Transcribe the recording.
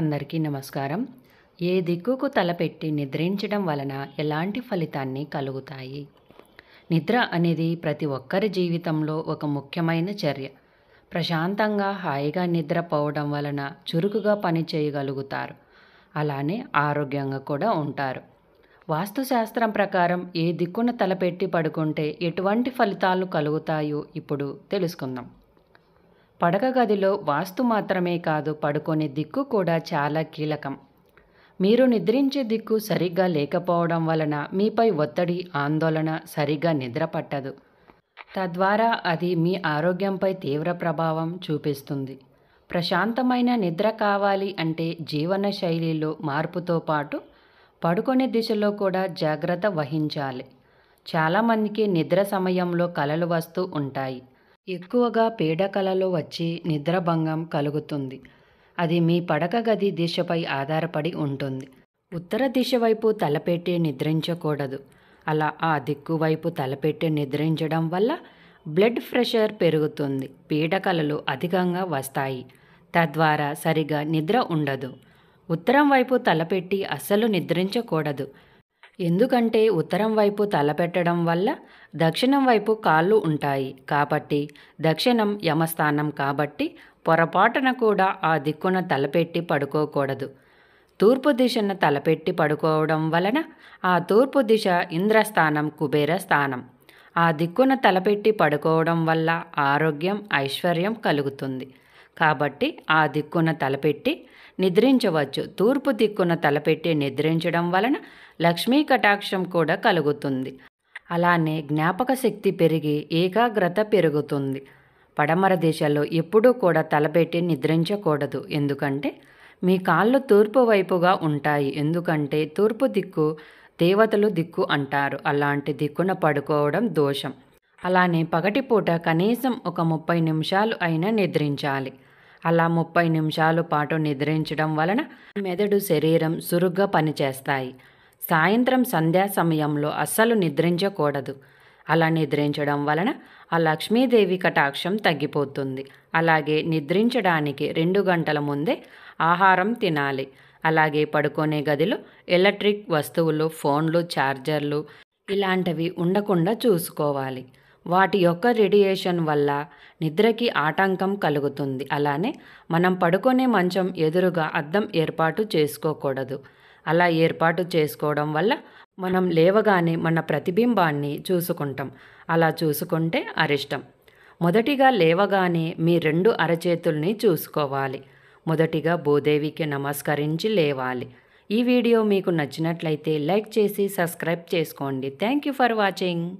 అందరికీ నమస్కారం ఏ దిక్కుకు తలపెట్టి నిద్రించడం వలన ఎలాంటి ఫలితాన్ని కలుగుతాయి నిద్ర అనేది ప్రతి ఒక్కరి జీవితంలో ఒక ముఖ్యమైన చర్య ప్రశాంతంగా హాయిగా నిద్రపోవడం వలన చురుకుగా పని చేయగలుగుతారు అలానే ఆరోగ్యంగా కూడా ఉంటారు వాస్తుశాస్త్రం ప్రకారం ఏ దిక్కున తలపెట్టి పడుకుంటే ఎటువంటి ఫలితాలు కలుగుతాయో ఇప్పుడు తెలుసుకుందాం పడక గదిలో వాస్తు మాత్రమే కాదు పడుకునే దిక్కు కూడా చాలా కీలకం మీరు నిద్రించే దిక్కు సరిగ్గా లేకపోవడం వలన మీపై ఒత్తిడి ఆందోళన సరిగ్గా నిద్ర పట్టదు తద్వారా అది మీ ఆరోగ్యంపై తీవ్ర ప్రభావం చూపిస్తుంది ప్రశాంతమైన నిద్ర కావాలి అంటే జీవన శైలిలో మార్పుతో పాటు పడుకునే దిశలో కూడా జాగ్రత్త వహించాలి చాలామందికి నిద్ర సమయంలో కలలు వస్తూ ఉంటాయి ఎక్కువగా పీడకలలో వచ్చి నిద్రభంగం కలుగుతుంది అది మీ పడక గది దిశపై ఆధారపడి ఉంటుంది ఉత్తర దిశ వైపు తలపెట్టి నిద్రించకూడదు అలా ఆ దిక్కు వైపు తలపెట్టి నిద్రించడం వల్ల బ్లడ్ ప్రెషర్ పెరుగుతుంది పీడకలలు అధికంగా వస్తాయి తద్వారా సరిగా నిద్ర ఉండదు ఉత్తరం వైపు తలపెట్టి అస్సలు నిద్రించకూడదు ఎందుకంటే ఉత్తరం వైపు తలపెట్టడం వల్ల దక్షిణం వైపు కాళ్ళు ఉంటాయి కాబట్టి దక్షిణం యమస్థానం కాబట్టి పొరపాటున కూడా ఆ దిక్కున తలపెట్టి పడుకోకూడదు తూర్పు దిశను తలపెట్టి పడుకోవడం వలన ఆ తూర్పు దిశ ఇంద్రస్థానం కుబేర స్థానం ఆ దిక్కున తలపెట్టి పడుకోవడం వల్ల ఆరోగ్యం ఐశ్వర్యం కలుగుతుంది కాబట్టి ఆ దిక్కున తలపెట్టి నిద్రించవచ్చు తూర్పు దిక్కున తలపెట్టి నిద్రించడం వలన లక్ష్మీ కటాక్షం కూడా కలుగుతుంది అలానే జ్ఞాపక శక్తి పెరిగి ఏకాగ్రత పెరుగుతుంది పడమర దిశలో ఎప్పుడూ కూడా తలపెట్టి నిద్రించకూడదు ఎందుకంటే మీ కాళ్ళు తూర్పు వైపుగా ఉంటాయి ఎందుకంటే తూర్పు దిక్కు దేవతలు దిక్కు అంటారు అలాంటి దిక్కున పడుకోవడం దోషం అలానే పగటిపూట కనీసం ఒక ముప్పై నిమిషాలు అయినా నిద్రించాలి అలా ముప్పై నిమిషాలు పాటు నిద్రించడం వలన మెదడు శరీరం సురుగ్గా పనిచేస్తాయి సాయంత్రం సంధ్యా సమయంలో అస్సలు నిద్రించకూడదు అలా నిద్రించడం వలన ఆ లక్ష్మీదేవి కటాక్షం తగ్గిపోతుంది అలాగే నిద్రించడానికి రెండు గంటల ముందే ఆహారం తినాలి అలాగే పడుకునే గదిలో ఎలక్ట్రిక్ వస్తువులు ఫోన్లు ఛార్జర్లు ఇలాంటివి ఉండకుండా చూసుకోవాలి వాటి యొక్క రేడియేషన్ వల్ల నిద్రకి ఆటంకం కలుగుతుంది అలానే మనం పడుకునే మంచం ఎదురుగా అద్దం ఏర్పాటు చేసుకోకూడదు అలా ఏర్పాటు చేసుకోవడం వల్ల మనం లేవగానే మన ప్రతిబింబాన్ని చూసుకుంటాం అలా చూసుకుంటే అరిష్టం మొదటిగా లేవగానే మీ రెండు అరచేతుల్ని చూసుకోవాలి మొదటిగా భూదేవికి నమస్కరించి లేవాలి ఈ వీడియో మీకు నచ్చినట్లయితే లైక్ చేసి సబ్స్క్రైబ్ చేసుకోండి థ్యాంక్ యూ ఫర్ వాచింగ్